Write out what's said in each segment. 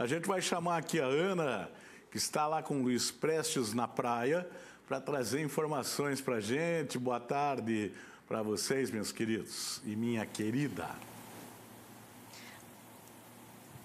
A gente vai chamar aqui a Ana, que está lá com o Luiz Prestes na praia, para trazer informações para a gente. Boa tarde para vocês, meus queridos e minha querida.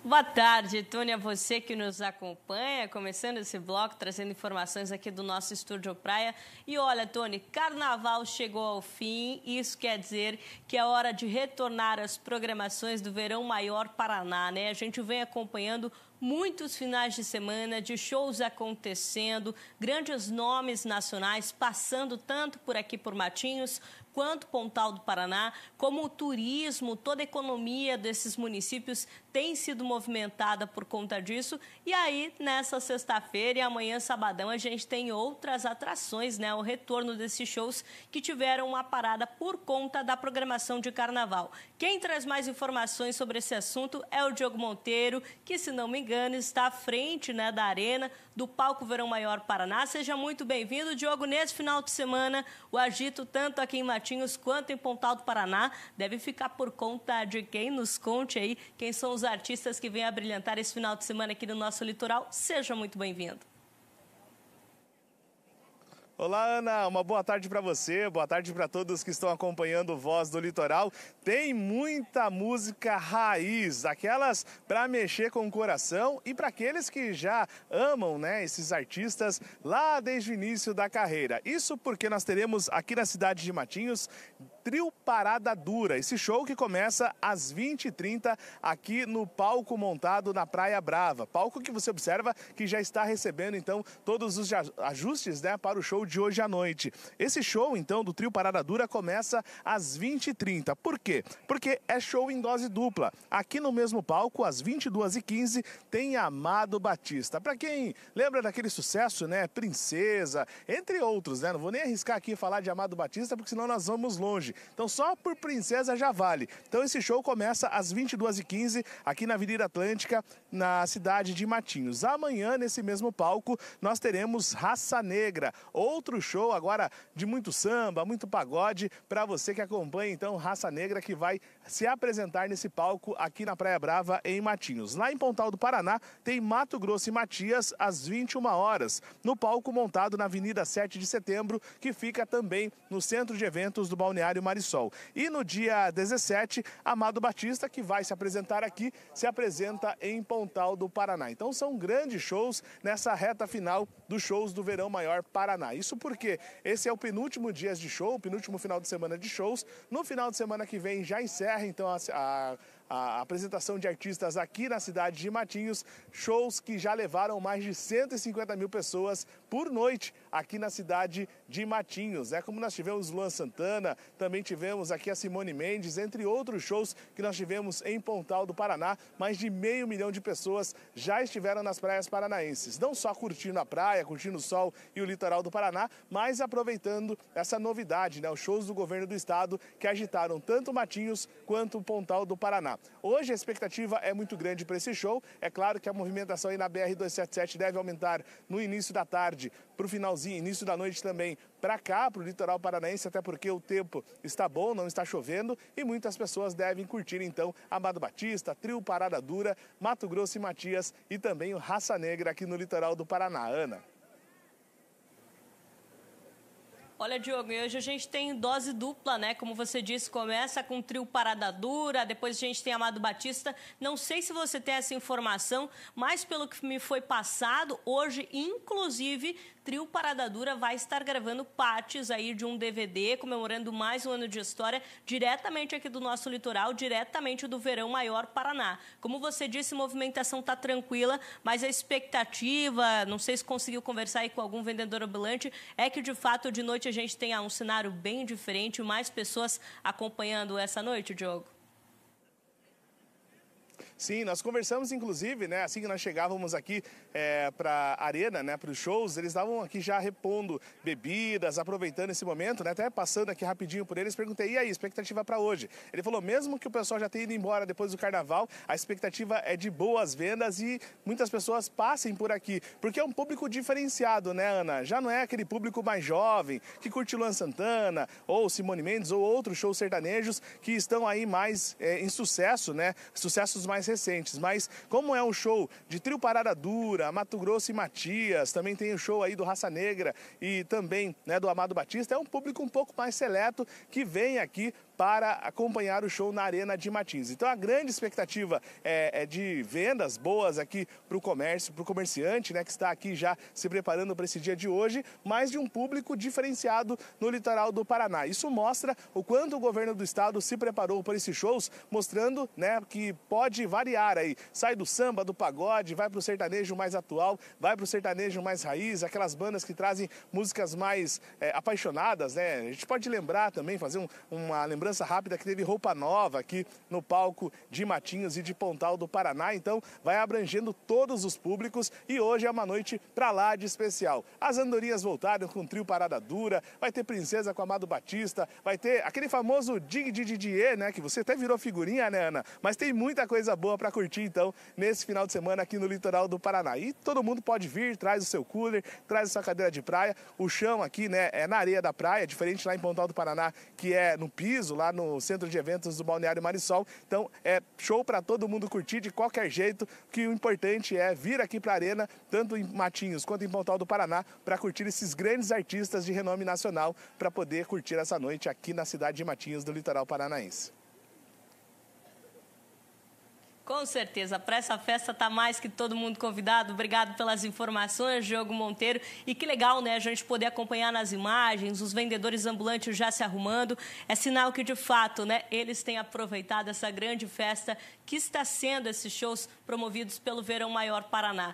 Boa tarde, Tônia, você que nos acompanha, começando esse bloco, trazendo informações aqui do nosso Estúdio Praia. E olha, Tony, carnaval chegou ao fim, isso quer dizer que é hora de retornar às programações do Verão Maior Paraná, né? A gente vem acompanhando muitos finais de semana de shows acontecendo, grandes nomes nacionais passando tanto por aqui por Matinhos quanto Pontal do Paraná, como o turismo, toda a economia desses municípios tem sido movimentada por conta disso. E aí, nessa sexta-feira e amanhã, sabadão, a gente tem outras atrações, né? O retorno desses shows que tiveram uma parada por conta da programação de carnaval. Quem traz mais informações sobre esse assunto é o Diogo Monteiro, que, se não me engano, está à frente né, da arena do Palco Verão Maior Paraná. Seja muito bem-vindo, Diogo. Nesse final de semana, o agito tanto aqui em Matinhos quanto em Pontal do Paraná deve ficar por conta de quem nos conte aí quem são os artistas que vêm a brilhantar esse final de semana aqui no nosso litoral. Seja muito bem-vindo. Olá, Ana. Uma boa tarde para você, boa tarde para todos que estão acompanhando o Voz do Litoral. Tem muita música raiz, aquelas para mexer com o coração e para aqueles que já amam, né, esses artistas lá desde o início da carreira. Isso porque nós teremos aqui na cidade de Matinhos Trio Parada Dura. Esse show que começa às 20h30 aqui no palco montado na Praia Brava. Palco que você observa que já está recebendo então todos os ajustes né, para o show de hoje à noite. Esse show então do Trio Parada Dura começa às 20h30. Por quê? Porque é show em dose dupla. Aqui no mesmo palco, às 22h15, tem Amado Batista. Para quem lembra daquele sucesso, né? Princesa, entre outros, né? Não vou nem arriscar aqui falar de Amado Batista, porque senão nós vamos longe. Então só por Princesa já vale. Então esse show começa às 22h15 aqui na Avenida Atlântica, na cidade de Matinhos. Amanhã, nesse mesmo palco, nós teremos Raça Negra, outro show agora de muito samba, muito pagode, para você que acompanha então Raça Negra, que vai se apresentar nesse palco aqui na Praia Brava, em Matinhos. Lá em Pontal do Paraná, tem Mato Grosso e Matias, às 21 horas, no palco montado na Avenida 7 de Setembro, que fica também no Centro de Eventos do Balneário Marisol. E no dia 17, Amado Batista, que vai se apresentar aqui, se apresenta em Pontal do Paraná. Então são grandes shows nessa reta final dos shows do Verão Maior Paraná. Isso porque esse é o penúltimo dia de show, o penúltimo final de semana de shows. No final de semana que vem já encerra então a, a a apresentação de artistas aqui na cidade de Matinhos, shows que já levaram mais de 150 mil pessoas por noite aqui na cidade de Matinhos. É como nós tivemos Luan Santana, também tivemos aqui a Simone Mendes, entre outros shows que nós tivemos em Pontal do Paraná. Mais de meio milhão de pessoas já estiveram nas praias paranaenses, não só curtindo a praia, curtindo o sol e o litoral do Paraná, mas aproveitando essa novidade, né? os shows do governo do estado que agitaram tanto Matinhos quanto Pontal do Paraná. Hoje a expectativa é muito grande para esse show. É claro que a movimentação aí na BR-277 deve aumentar no início da tarde tarde para o finalzinho, início da noite também para cá, para o litoral paranaense, até porque o tempo está bom, não está chovendo e muitas pessoas devem curtir então Amado Batista, Trio Parada Dura, Mato Grosso e Matias e também o Raça Negra aqui no litoral do Paraná. Ana. Olha, Diogo, hoje a gente tem dose dupla, né? Como você disse, começa com o trio Parada Dura, depois a gente tem Amado Batista. Não sei se você tem essa informação, mas pelo que me foi passado, hoje, inclusive, trio Parada Dura vai estar gravando partes aí de um DVD, comemorando mais um ano de história, diretamente aqui do nosso litoral, diretamente do Verão Maior Paraná. Como você disse, movimentação está tranquila, mas a expectativa, não sei se conseguiu conversar aí com algum vendedor ambulante, é que de fato de noite noite a gente tenha ah, um cenário bem diferente, mais pessoas acompanhando essa noite, Diogo? Sim, nós conversamos inclusive, né? Assim que nós chegávamos aqui é, para a arena, né? Para os shows, eles estavam aqui já repondo bebidas, aproveitando esse momento, né? Até passando aqui rapidinho por eles, perguntei e aí expectativa para hoje. Ele falou mesmo que o pessoal já tenha ido embora depois do Carnaval, a expectativa é de boas vendas e muitas pessoas passem por aqui, porque é um público diferenciado, né, Ana? Já não é aquele público mais jovem que curte Luan Santana ou Simone Mendes ou outros shows sertanejos que estão aí mais é, em sucesso, né? Sucessos mais mais recentes. Mas como é um show de trio Parada Dura, Mato Grosso e Matias, também tem o show aí do Raça Negra e também né, do Amado Batista, é um público um pouco mais seleto que vem aqui para acompanhar o show na Arena de Matins. Então a grande expectativa é, é de vendas boas aqui para o comércio, para o comerciante, né, que está aqui já se preparando para esse dia de hoje, mas de um público diferenciado no litoral do Paraná. Isso mostra o quanto o governo do estado se preparou para esses shows, mostrando né, que pode variar aí. Sai do samba, do pagode, vai para o sertanejo mais atual, vai para o sertanejo mais raiz, aquelas bandas que trazem músicas mais é, apaixonadas, né? A gente pode lembrar também, fazer um, uma lembrança lembrança rápida que teve roupa nova aqui no palco de Matinhos e de Pontal do Paraná. Então, vai abrangendo todos os públicos e hoje é uma noite para lá de especial. As andorinhas voltaram com o trio Parada Dura, vai ter Princesa com Amado Batista, vai ter aquele famoso Dig Didier, né? Que você até virou figurinha, né, Ana? Mas tem muita coisa boa para curtir, então, nesse final de semana aqui no litoral do Paraná. E todo mundo pode vir, traz o seu cooler, traz a sua cadeira de praia. O chão aqui, né, é na areia da praia, diferente lá em Pontal do Paraná, que é no piso, lá no centro de eventos do Balneário Marisol. Então é show para todo mundo curtir de qualquer jeito, que o importante é vir aqui para a Arena, tanto em Matinhos quanto em Pontal do Paraná, para curtir esses grandes artistas de renome nacional, para poder curtir essa noite aqui na cidade de Matinhos, do litoral paranaense. Com certeza, para essa festa tá mais que todo mundo convidado. Obrigado pelas informações, Diogo Monteiro. E que legal, né, a gente poder acompanhar nas imagens, os vendedores ambulantes já se arrumando. É sinal que, de fato, né, eles têm aproveitado essa grande festa que está sendo esses shows promovidos pelo Verão Maior Paraná.